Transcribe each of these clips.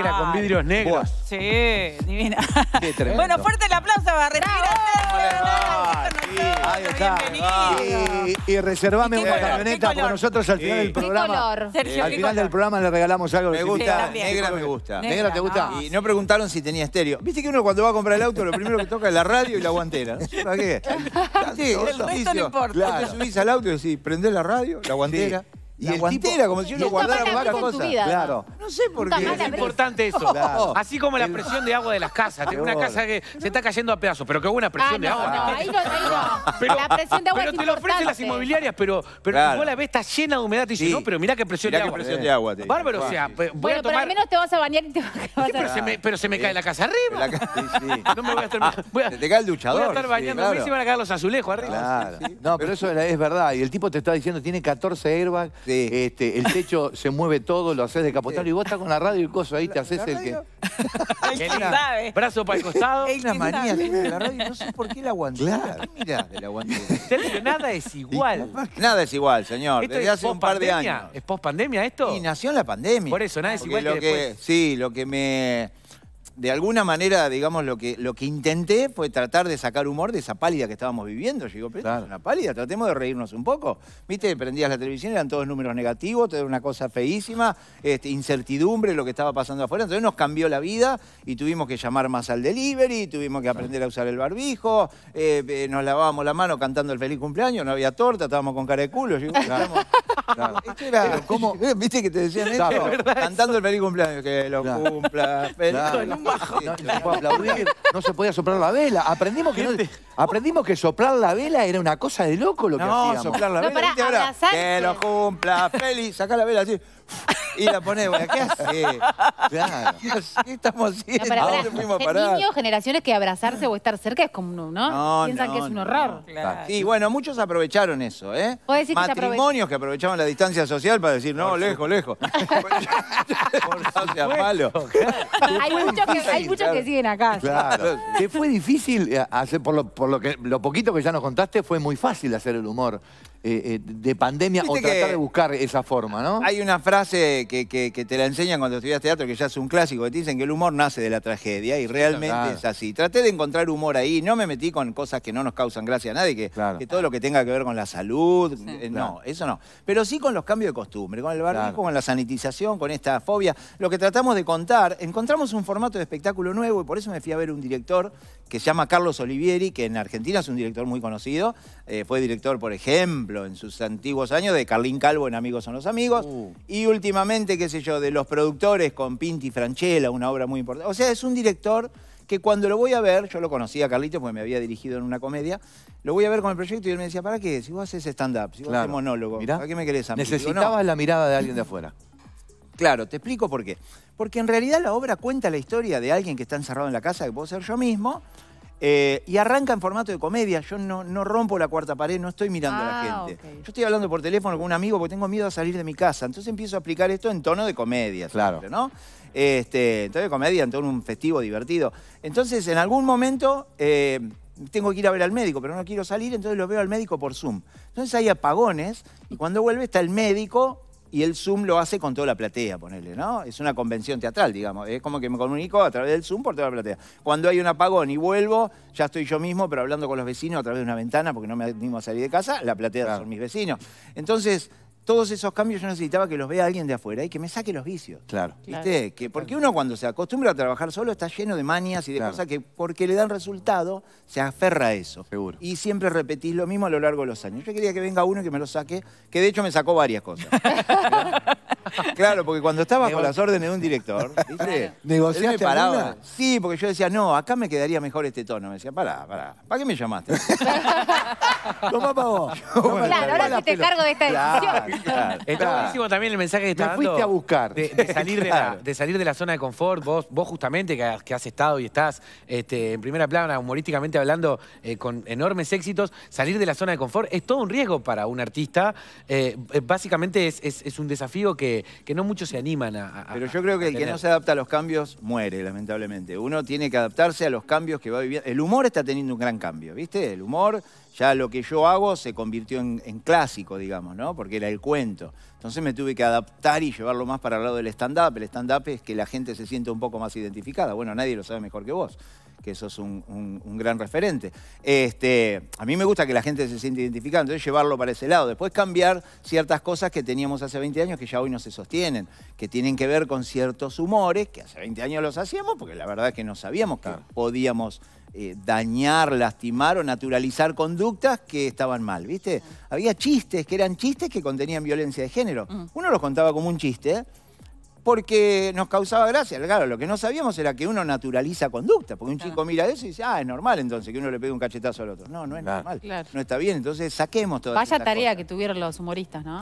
era con vidrios negros. Sí, divina. Bueno, fuerte el aplauso, a ah, Ahí Y, reservame una camioneta con nosotros al final del programa. Al final del programa le regalamos algo. Me gusta, negra me gusta. Negra, te gusta. Y no preguntaron si tenía estéreo. Viste que uno cuando va a comprar el auto lo primero que toca es la radio y la guantera. ¿Para qué? Sí, el no importa. Claro. Te subís al auto y decís, prendés la radio, la guantera. Y la el como si uno guardara varias cosas. Vida, claro. No sé por qué. Es importante eso. Claro. Así como la presión de agua de las casas. Tengo una casa que se está cayendo a pedazos, pero que buena ah, presión de agua. No, ahí no, pero, la presión de agua Pero te lo ofrecen las inmobiliarias, pero, pero claro. igual la ves está llena de humedad. y dice, sí. no, pero mirá qué presión de agua. Presión de agua Bárbaro, o sea, pues, voy bueno, a tomar... pero al menos te vas a bañar y te vas a sí, pero, se me, pero se me cae la casa arriba. La... No me voy a estar... Ah, voy a... Te cae el duchador. Voy a estar A y se van a caer los azulejos arriba. No, pero eso es verdad. Y el tipo te está diciendo, tiene 14 airbags este, el techo se mueve todo, lo haces de y vos estás con la radio y coso ahí, te haces el que... no sabe? Brazo para el costado. Es una manía de la radio, no sé por qué la aguanté. Claro. Mirá, de la aguanté. Nada es igual. Nada es igual, señor. Desde hace un par de años. ¿Es post pandemia esto? Y nació la pandemia. Por eso, nada es igual Sí, lo que me de alguna manera, digamos, lo que, lo que intenté fue tratar de sacar humor de esa pálida que estábamos viviendo. Llegó una pálida, tratemos de reírnos un poco. Viste, prendías la televisión, eran todos números negativos, todo era una cosa feísima, este, incertidumbre, lo que estaba pasando afuera. Entonces nos cambió la vida y tuvimos que llamar más al delivery, tuvimos que aprender a usar el barbijo, eh, eh, nos lavábamos la mano cantando el feliz cumpleaños, no había torta, estábamos con cara de culo. ¿Viste que te decían eso? cantando el feliz cumpleaños, que lo cumpla. Feliz... No, se aplaudir, no se podía soplar la vela. Aprendimos que, aprendimos que soplar la vela era una cosa de loco lo que hacíamos. No, soplar la vela. No, lo cumpla, feliz, Saca la vela así. Y la pones bueno, ¿qué hace? Claro. ¿Qué, estamos haciendo? para, ¿A Niños, generaciones que abrazarse o estar cerca es como ¿no? no Piensan que es un horror. y bueno, muchos aprovecharon eso, ¿eh? Decir Matrimonios que, aprovechaban la distancia social para decir, no, lejos, lejos. Por Hay muchos que, hay que siguen acá. Claro. que fue difícil eh, hacer, por lo, por lo que lo poquito que ya nos contaste, fue muy fácil hacer el humor? Eh, eh, de pandemia o tratar de buscar esa forma, ¿no? Hay una frase que, te la enseñan cuando estudias teatro, que ya es un clásico, que te dicen que el humor nace de la tragedia y realmente es así. Traté de encontrar humor ahí, no me metí con cosas que no nos causan gracia a nadie, que, todo lo que tenga que ver con la salud, eh, no, eso no. Pero sí con los cambios de costumbre, con el barrio con la sanitización, con esta fobia. Lo que tratamos de contar, encontramos un formato de espectáculo nuevo y por eso me fui a ver un director que se llama Carlos Olivieri, que en Argentina es un director muy conocido, fue director, por ejemplo, en sus antiguos años, de Carlín Calvo en Amigos son los Amigos, uh. y últimamente, qué sé yo, de los productores con Pinti Franchella, una obra muy importante. O sea, es un director que cuando lo voy a ver, yo lo conocía a Carlitos porque me había dirigido en una comedia, lo voy a ver con el proyecto y él me decía, ¿para qué? Si vos haces stand-up, si vos haces monólogo, ¿para qué me querés Necesitabas la mirada de alguien de afuera. Claro, te explico por qué. Porque en realidad la obra cuenta la historia de alguien que está encerrado en la casa, que puedo ser yo mismo, eh, y arranca en formato de comedia. Yo no, rompo la cuarta pared, no estoy mirando a la ah, gente. Yo estoy hablando por teléfono con un amigo porque tengo miedo a salir de mi casa. Entonces empiezo a explicar esto en tono de comedia. Claro. ¿no? Este, en tono de comedia, en tono un festivo divertido. Entonces, en algún momento. Eh, tengo que ir a ver al médico, pero no quiero salir, entonces lo veo al médico por Zoom. Entonces hay apagones y cuando vuelve está el médico y el Zoom lo hace con toda la platea, ponerle, ¿no? Es una convención teatral, digamos. Es como que me comunico a través del Zoom por toda la platea. Cuando hay un apagón y vuelvo, ya estoy yo mismo, pero hablando con los vecinos a través de una ventana, porque no me animo a salir de casa, la platea son mis vecinos. Entonces, todos esos cambios yo necesitaba que los vea alguien de afuera y que me saque los vicios. Claro. ¿Viste? Que porque uno cuando se acostumbra a trabajar solo está lleno de manias y de cosas que porque le dan resultado se aferra a eso. Seguro. Y siempre repetís lo mismo a lo largo de los años. Yo quería que venga uno y que me lo saque, que de hecho me sacó varias cosas. Claro, porque cuando estaba con las órdenes de un director, ¿viste? ¿Negociaste Sí, porque yo decía, no, acá me quedaría mejor este tono. Me decía, pará, pará, ¿para qué me llamaste? No para vos. Claro, ahora sí te cargo de esta decisión. Está buenísimo también el mensaje que está Me fuiste a buscar. De, salir de la, zona de confort, vos, vos justamente que, has- estado y estás este, en primera plana, humorísticamente hablando, eh, con enormes éxitos, salir de la zona de confort es todo un riesgo para un artista. Eh, eh, básicamente es un desafío que, que no muchos se animan a, Pero yo creo que el que no se adapta a los cambios muere, lamentablemente. Uno tiene que adaptarse a los cambios que va viviendo. El humor está teniendo un gran cambio, ¿viste? El humor, ya lo que yo hago se convirtió en, en clásico, digamos, ¿no? Porque era el cuento. Entonces me tuve que adaptar y llevarlo más para el lado del stand-up. El stand-up es que la gente se siente un poco más identificada. Bueno, nadie lo sabe mejor que vos que sos un, un, gran referente. Este, a mí me gusta que la gente se siente identificada, entonces llevarlo para ese lado. Después cambiar ciertas cosas que teníamos hace 20 años que ya hoy no se sostienen, que tienen que ver con ciertos humores, que hace 20 años los hacíamos, porque la verdad es que no sabíamos que podíamos eh, dañar, lastimar o naturalizar conductas que estaban mal, ¿viste? Había chistes que eran chistes que contenían violencia de género. Uno los contaba como un chiste, porque nos causaba gracia. Claro, lo que no sabíamos era que uno naturaliza conducta, porque un chico mira eso y dice, ah, es normal entonces que uno le pegue un cachetazo al otro. No, no es normal. No está bien, entonces saquemos todo Vaya tarea que tuvieron los humoristas, ¿no?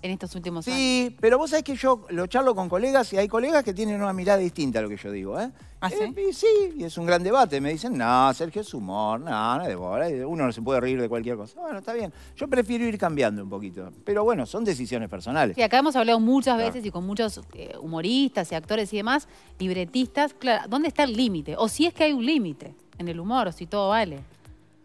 En estos últimos años. Sí, pero vos sabés que yo lo charlo con colegas y hay colegas que tienen una mirada distinta a lo que yo digo, ¿eh? ¿Ah, eh, sí? es un gran debate. Me dicen, no, Sergio es humor, no, no es de bola. Uno no se puede reír de cualquier cosa. Bueno, está bien. Yo prefiero ir cambiando un poquito. Pero bueno, son decisiones personales. Sí, acá hemos hablado muchas veces y con muchos eh, humoristas y actores y demás, libretistas. Claro, ¿dónde está el límite? O si es que hay un límite en el humor, o si todo vale.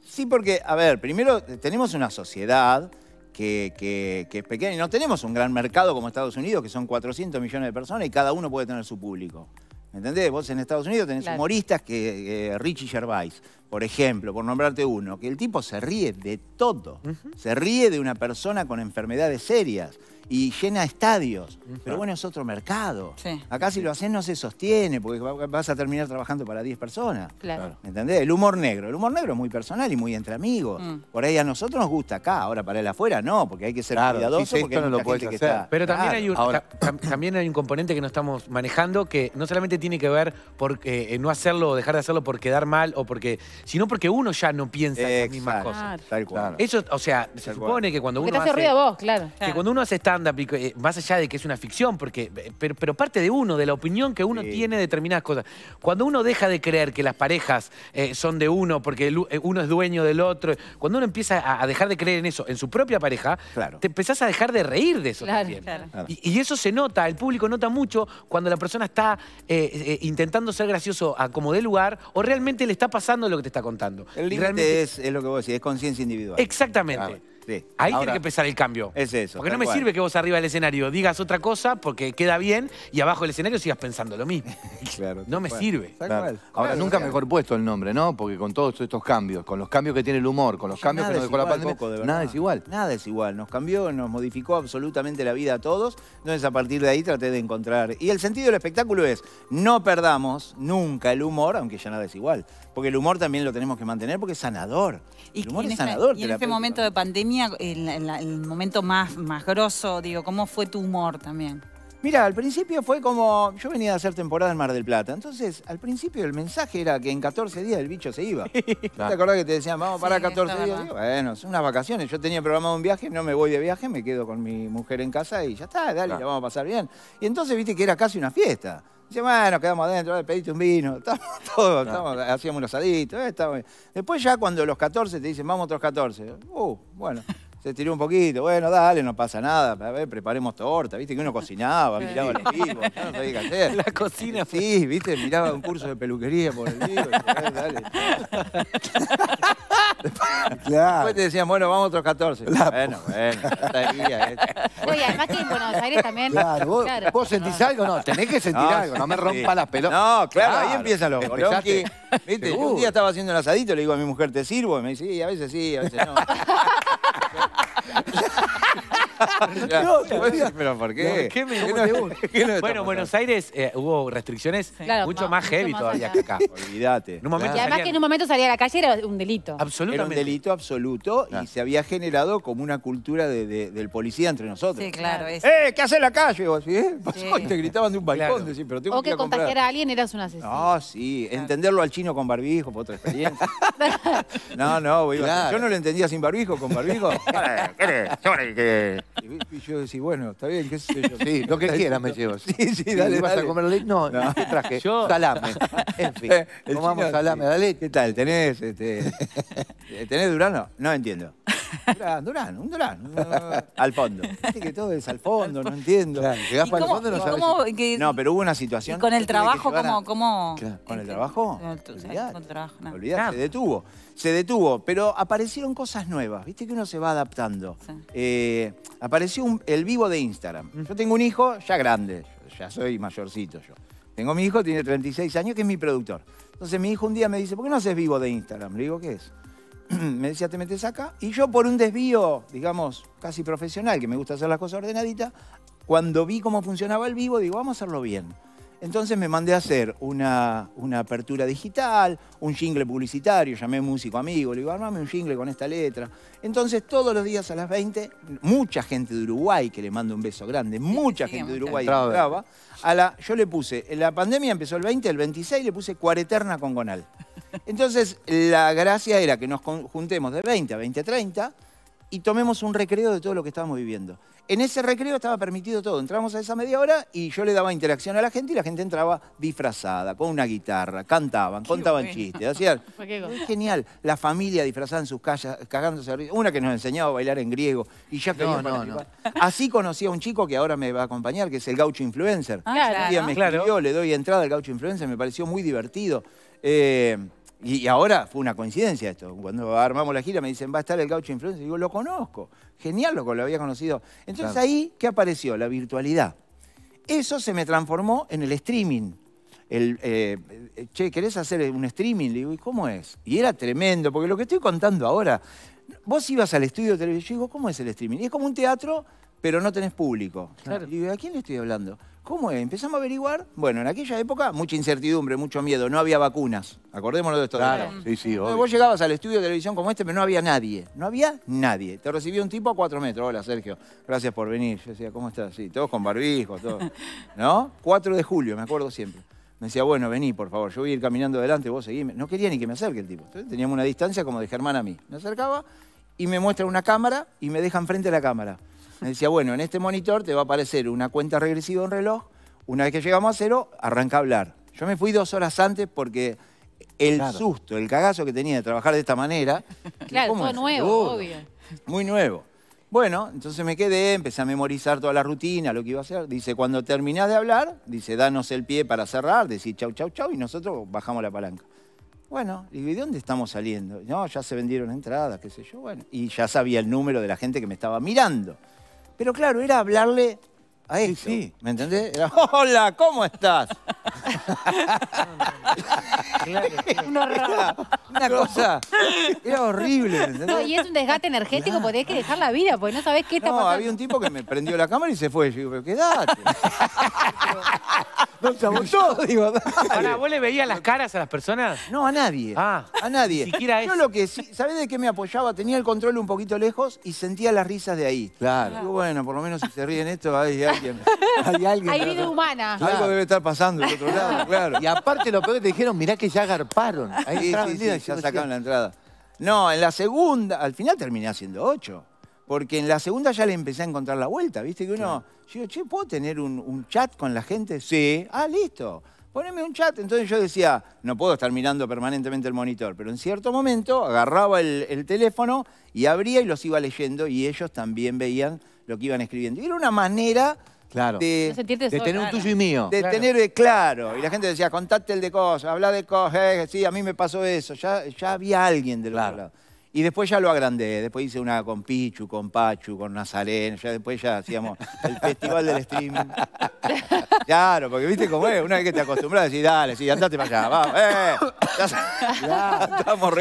Sí, porque, a ver, primero eh, tenemos una sociedad que, que, es pequeña y no tenemos un gran mercado como Estados Unidos, que son 400 millones de personas y cada uno puede tener su público. ¿Entendés? Vos en Estados Unidos tenés humoristas que, eh, Richie Gervais, por ejemplo, por nombrarte uno, que el tipo se ríe de todo. Se ríe de una persona con enfermedades serias y llena estadios. Pero bueno, es otro mercado. Acá si lo haces no se sostiene, porque vas a terminar trabajando para 10 personas. Claro. ¿Entendés? El humor negro. El humor negro es muy personal y muy entre amigos. Mm. Por ahí a nosotros nos gusta acá, ahora para el afuera no, porque hay que ser cuidadoso. porque Pero también, hay un, componente que no estamos manejando que no solamente tiene que ver por eh, no hacerlo o dejar de hacerlo por quedar mal o porque. sino porque uno ya no piensa en las mismas cosas. Tal cual. Eso, o sea, se supone que cuando uno. te hace, vos, claro. Que cuando uno hace está eh, más allá de que es una ficción, porque, eh, pero, parte de uno, de la opinión que uno tiene de determinadas cosas. Cuando uno deja de creer que las parejas eh, son de uno porque uno es dueño del otro, cuando uno empieza a, dejar de creer en eso, en su propia pareja, te empezás a dejar de reír de eso Y, eso se nota, el público nota mucho cuando la persona está intentando ser gracioso a como de lugar o realmente le está pasando lo que te está contando. El es, lo que vos decís, es conciencia individual. Exactamente. Ah, Ahí tiene que empezar el cambio. Es eso. Porque no me sirve que vos arriba del escenario digas otra cosa porque queda bien y abajo del escenario sigas pensando lo mismo. No me sirve. Ahora, nunca mejor puesto el nombre, ¿no? Porque con todos estos cambios, con los cambios que tiene el humor, con los cambios que nos dejó la pandemia, nada es igual. Nada es igual. Nos cambió, nos modificó absolutamente la vida a todos. Entonces, a partir de ahí traté de encontrar. Y el sentido del espectáculo es, no perdamos nunca el humor, aunque ya nada es igual porque el humor también lo tenemos que mantener porque es sanador. Y el humor es este sanador. y en este momento de pandemia, el, momento más, más grosso, digo, ¿cómo fue tu humor también? Mira, al principio fue como, yo venía a hacer temporada en Mar del Plata, entonces al principio el mensaje era que en 14 días el bicho se iba. ¿Te acordás que te decían, vamos para 14 días? bueno, son unas vacaciones, yo tenía programado un viaje, no me voy de viaje, me quedo con mi mujer en casa y ya está, dale, vamos a pasar bien. Y entonces viste que era casi una fiesta. Dice, bueno, quedamos adentro, pediste un vino, estamos, todos, estamos, hacíamos unos aditos, eh, Después ya cuando los 14 te dicen, vamos otros 14, uh, bueno, se tiró un poquito, bueno, dale, no pasa nada, a ver, preparemos torta, viste que uno cocinaba, miraba el equipo, no sabía qué hacer. La cocina. fue... Sí, viste, miraba un curso de peluquería por el vivo, dale. Claro. Después te decían, bueno, vamos otros 14. bueno, bueno, está guía. Oye, además que en Buenos Aires también. Claro, vos, sentís algo, no, tenés que sentir algo, no me rompa la las pelotas. No, claro, ahí empieza lo... bronqui. un día estaba haciendo un asadito, le digo a mi mujer, ¿te sirvo? Y me dice, sí, a veces sí, a veces no. no, pero ¿por qué? ¿Qué me bueno, Buenos Aires eh, hubo restricciones mucho más, heavy todavía que acá. Olvídate. y además que en un momento salir a la calle era un delito. Absolutamente. Era un delito absoluto y se había generado como una cultura del policía entre nosotros. Sí, claro. Es... ¡Eh, qué hace en la calle! Vos, ¿eh? te gritaban de un balcón. pero tengo o que, contagiara a alguien eras un asesino. No, ah, sí. Entenderlo al chino con barbijo por otra experiencia. no, no. yo no lo entendía sin barbijo, con barbijo. Eh, ¿Qué y yo decía, bueno, está bien, qué sé yo. Sí, lo que quieras me llevo. Sí, sí, dale, ¿Vas a comer leche? No, no, ¿qué traje? Salame. En fin, vamos comamos salame, dale. ¿Qué tal? ¿Tenés, este, ¿Tenés Durano? No entiendo. Durán, Durán, un Durán. al fondo. Viste que todo es al fondo, no entiendo. para el fondo no sabes. no, pero hubo una situación. con el trabajo cómo? ¿Con el trabajo? con trabajo, se detuvo. Se detuvo, pero aparecieron cosas nuevas. Viste que uno se va adaptando. Eh, apareció el vivo de Instagram. Yo tengo un hijo ya grande, ya soy mayorcito yo. Tengo mi hijo, tiene 36 años, que es mi productor. Entonces mi hijo un día me dice, ¿por qué no haces vivo de Instagram? Le digo, ¿qué es? me decía, te metes acá. Y yo por un desvío, digamos, casi profesional, que me gusta hacer las cosas ordenaditas, cuando vi cómo funcionaba el vivo, digo, vamos a hacerlo bien. Entonces me mandé a hacer una, una apertura digital, un jingle publicitario, llamé músico amigo, le digo, armame un jingle con esta letra. Entonces todos los días a las 20, mucha gente de Uruguay, que le mando un beso grande, mucha gente de Uruguay que a la, yo le puse, la pandemia empezó el 20, el 26 le puse Cuareterna con Gonal. Entonces, la gracia era que nos juntemos de 20 a 20, a 30 y tomemos un recreo de todo lo que estábamos viviendo. En ese recreo estaba permitido todo. Entramos a esa media hora y yo le daba interacción a la gente y la gente entraba disfrazada, con una guitarra, cantaban, contaban chistes, hacían. genial. La familia disfrazada en sus calles, cagándose de Una que nos enseñaba a bailar en griego y ya que no, no, Así conocí a un chico que ahora me va a acompañar, que es el gaucho influencer. Ah, claro. Un me escribió, le doy entrada al gaucho influencer, me pareció muy divertido. Eh, y, ahora fue una coincidencia esto. Cuando armamos la gira me dicen, va a estar el gaucho influencer. digo, lo conozco. Genial, que lo había conocido. Entonces ahí, ¿qué apareció? La virtualidad. Eso se me transformó en el streaming. El, eh, eh, che, ¿querés hacer un streaming? Le digo, ¿y cómo es? Y era tremendo, porque lo que estoy contando ahora, vos ibas al estudio de televisión, y digo, ¿cómo es el streaming? Y es como un teatro pero no tenés público. Y digo, ¿a quién le estoy hablando? ¿Cómo es? Empezamos a averiguar. Bueno, en aquella época, mucha incertidumbre, mucho miedo. No había vacunas. Acordémonos de esto. Claro. Sí, sí, vos llegabas al estudio de televisión como este, pero no había nadie. No había nadie. Te recibí un tipo a cuatro metros. Hola, Sergio. Gracias por venir. Yo decía, ¿cómo estás? Sí, todos con barbijo, todos. ¿No? 4 de julio, me acuerdo siempre. Me decía, bueno, vení, por favor. Yo voy a ir caminando adelante, vos seguime. No quería ni que me acerque el tipo. teníamos una distancia como de Germán a mí. Me acercaba y me muestra una cámara y me deja enfrente de la cámara. Me decía, bueno, en este monitor te va a aparecer una cuenta regresiva en reloj. Una vez que llegamos a cero, arranca a hablar. Yo me fui dos horas antes porque el susto, el cagazo que tenía de trabajar de esta manera. Claro, todo nuevo, obvio. Muy nuevo. Bueno, entonces me quedé, empecé a memorizar toda la rutina, lo que iba a hacer. Dice, cuando terminás de hablar, dice, danos el pie para cerrar, decís chau, chau, chau, y nosotros bajamos la palanca. Bueno, ¿y de dónde estamos saliendo? No, ya se vendieron entradas, qué sé yo, bueno. Y ya sabía el número de la gente que me estaba mirando. Pero claro, era hablarle a él, Sí, ¿me entendés? Era, hola, ¿cómo estás? Una, cosa, era horrible, entendés? No, y es un desgaste energético, porque tenés que dejar la vida, porque no sabés qué está No, había un tipo que me prendió la cámara y se fue. Yo digo, pero quedate. yo, digo. ¿vos le veías las caras a las personas? No, a nadie. Ah. A nadie. Yo lo que sí, ¿sabés de qué me apoyaba? Tenía el control un poquito lejos y sentía las risas de ahí. Claro. bueno, por lo menos si se ríen esto, hay alguien. Hay alguien. vida humana. Algo debe estar pasando del otro lado, claro. Y aparte lo peor que te dijeron, mirá que ya agarparon. Ahí ya sacaron la entrada. No, en la segunda, al final terminé haciendo ocho porque en la segunda ya le empecé a encontrar la vuelta, ¿viste? Que uno, yo digo, che, ¿puedo tener un, chat con la gente? Sí. Ah, listo. Poneme un chat. Entonces yo decía, no puedo estar mirando permanentemente el monitor, pero en cierto momento agarraba el, teléfono y abría y los iba leyendo y ellos también veían lo que iban escribiendo. Y era una manera Claro. De, tener un tuyo y mío. De claro. tener, eh, claro. Y la gente decía, contate el de cosas, habla de cosas, eh, sí, a mí me pasó eso. Ya, había alguien del claro. otro lado. Y después ya lo agrandé, después hice una con Pichu, con Pachu, con Nazareno, ya después ya hacíamos el festival del streaming. Claro, porque viste cómo es, una vez que te acostumbras decís, dale, sí, andate para allá, vamos, eh, ya, ya, estamos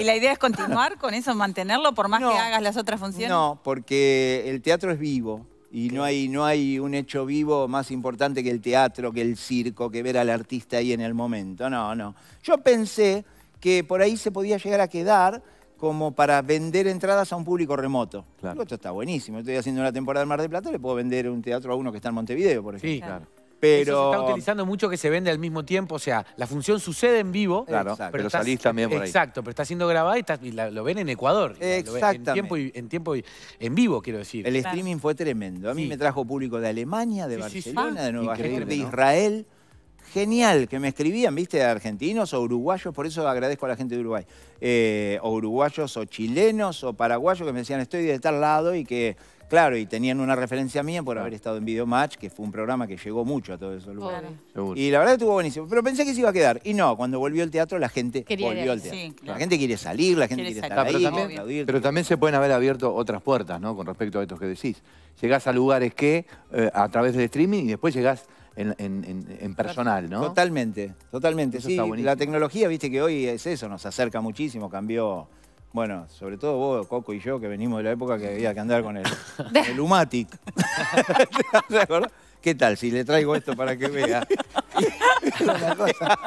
¿Y la idea es continuar con eso, mantenerlo por más que hagas las otras funciones? No, porque el teatro es vivo. Y no hay, no hay un hecho vivo más importante que el teatro, que el circo, que ver al artista ahí en el momento. No, no. Yo pensé que por ahí se podía llegar a quedar como para vender entradas a un público remoto. Claro. esto está buenísimo. Estoy haciendo una temporada en Mar del Plata, le puedo vender un teatro a uno que está en Montevideo, por ejemplo. Sí, claro. Pero... se está utilizando mucho que se vende al mismo tiempo. O sea, la función sucede en vivo. Claro, pero, salís también por ahí. Exacto, pero está siendo grabada y, lo ven en Ecuador. Exacto. En tiempo, en tiempo en vivo, quiero decir. El streaming fue tremendo. A mí me trajo público de Alemania, de Barcelona, de Nueva York, de Israel genial que me escribían, viste, argentinos o uruguayos, por eso agradezco a la gente de Uruguay, eh, o uruguayos o chilenos o paraguayos que me decían estoy de tal lado y que, claro, y tenían una referencia mía por haber estado en Video Match que fue un programa que llegó mucho a todos esos lugares. Y la verdad estuvo buenísimo, pero pensé que se iba a quedar. Y no, cuando volvió el teatro la gente volvió al teatro. La gente quiere salir, la gente quiere, estar ah, ahí, pero también, se pueden haber abierto otras puertas, ¿no? Con respecto a estos que decís. Llegás a lugares que, eh, a través del streaming, y después llegás en, personal, ¿no? Totalmente, totalmente. Eso sí, La tecnología, viste que hoy es eso, nos acerca muchísimo, cambió... Bueno, sobre todo vos, Coco y yo, que venimos de la época que había que andar con el, el Umatic. ¿Qué tal si le traigo esto para que vea?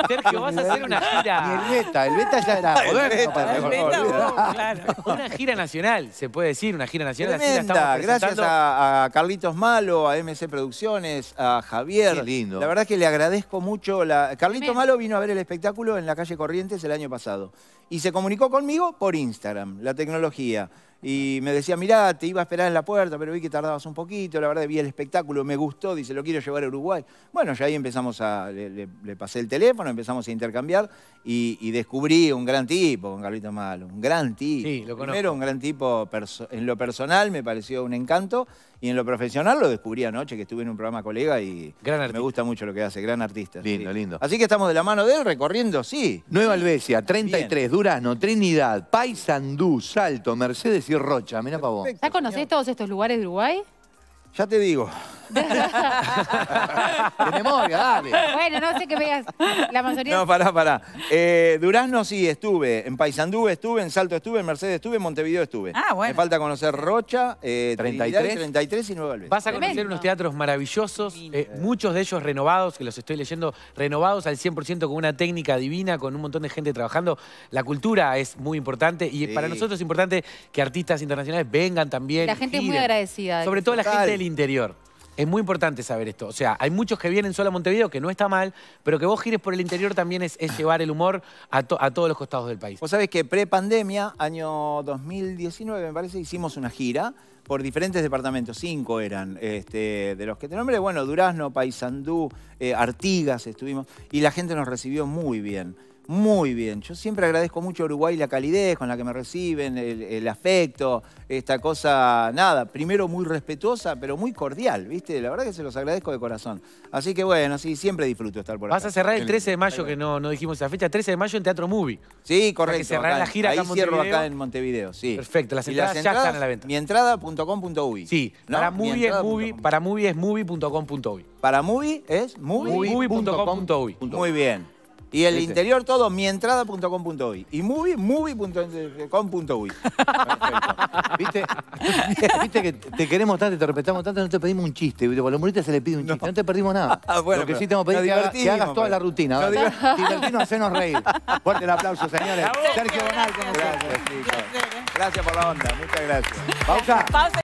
Sergio, vas a hacer una gira. Y el beta, el beta ya era. Una gira nacional, se puede decir, una gira nacional. Tremenda. Gracias a, Carlitos Malo, a MC Producciones, a Javier. Qué lindo. La verdad es que le agradezco mucho. La... Carlitos Malo vino a ver el espectáculo en la calle Corrientes el año pasado. Y se comunicó conmigo por Instagram, la tecnología y me decía, mirá, te iba a esperar en la puerta, pero vi que tardabas un poquito, la verdad vi el espectáculo, me gustó, dice, lo quiero llevar a Uruguay. Bueno, ya ahí empezamos a, le, pasé el teléfono, empezamos a intercambiar y, descubrí un gran tipo con Carlito Malo, un gran tipo. Sí, lo conozco. Primero un gran tipo en lo personal, me pareció un encanto y en lo profesional lo descubrí anoche, que estuve en un programa colega y gran me gusta mucho lo que hace, gran artista. Lindo, lindo. Así que estamos de la mano de él recorriendo, sí. Nueva Albesia, 33, Durano, Durazno, Trinidad, Paysandú, Salto, Mercedes y Rocha. Mirá para vos. ¿Ya conocés todos estos lugares de Uruguay? Ya te digo de memoria, dale. Bueno, no sé qué veas. La mayoría... No, pará, pará. Eh, Durazno sí estuve. En Paysandú estuve, en Salto estuve, en Mercedes estuve, en Montevideo estuve. Ah, bueno. Me falta conocer Rocha, 33. Eh, 33 y Nueva Alves. Vas a conocer unos teatros maravillosos, eh, muchos de ellos renovados, que los estoy leyendo, renovados al 100% con una técnica divina, con un montón de gente trabajando. La cultura es muy importante y para nosotros es importante que artistas internacionales vengan también. La gente es muy agradecida. Sobre todo la gente del interior. Es muy importante saber esto. O sea, hay muchos que vienen solo a Montevideo, que no está mal, pero que vos gires por el interior también es, llevar el humor a, todos los costados del país. Vos sabés que pre-pandemia, año 2019, me parece, hicimos una gira por diferentes departamentos, cinco eran, este, de los que te nombré, bueno, Durazno, Paysandú, eh, Artigas estuvimos, y la gente nos recibió muy bien muy bien. Yo siempre agradezco mucho a Uruguay la calidez con la que me reciben, el, afecto, esta cosa, nada, primero muy respetuosa, pero muy cordial, ¿viste? La verdad que se los agradezco de corazón. Así que bueno, sí, siempre disfruto estar por aquí. Vas a cerrar el 13 de mayo, que no, no dijimos esa fecha, 13 de mayo en Teatro Movie. Sí, correcto. Que cerrar la gira ahí en cierro acá en Montevideo, sí. Perfecto, las entradas, ya están en la venta. Mientrada.com.uy. Sí, para, movie es movie, para movie es movie.com.uy. Para movie es movie.com.uy. Muy bien. Y el interior todo, mientrada.com.uy. Y movie, movie.com.uy. Eh, eh, ¿Viste? ¿Viste que te queremos tanto, te respetamos tanto, no te pedimos un chiste. los se le pide un chiste, no, te perdimos nada. Ah, Lo que sí te hemos pedido es que, hagas toda la pues. rutina. Nos divertirnos, hacernos reír. Fuerte el aplauso, señores. Sergio Bonal, con nosotros. Gracias, gracias por la onda, muchas gracias. Pausa.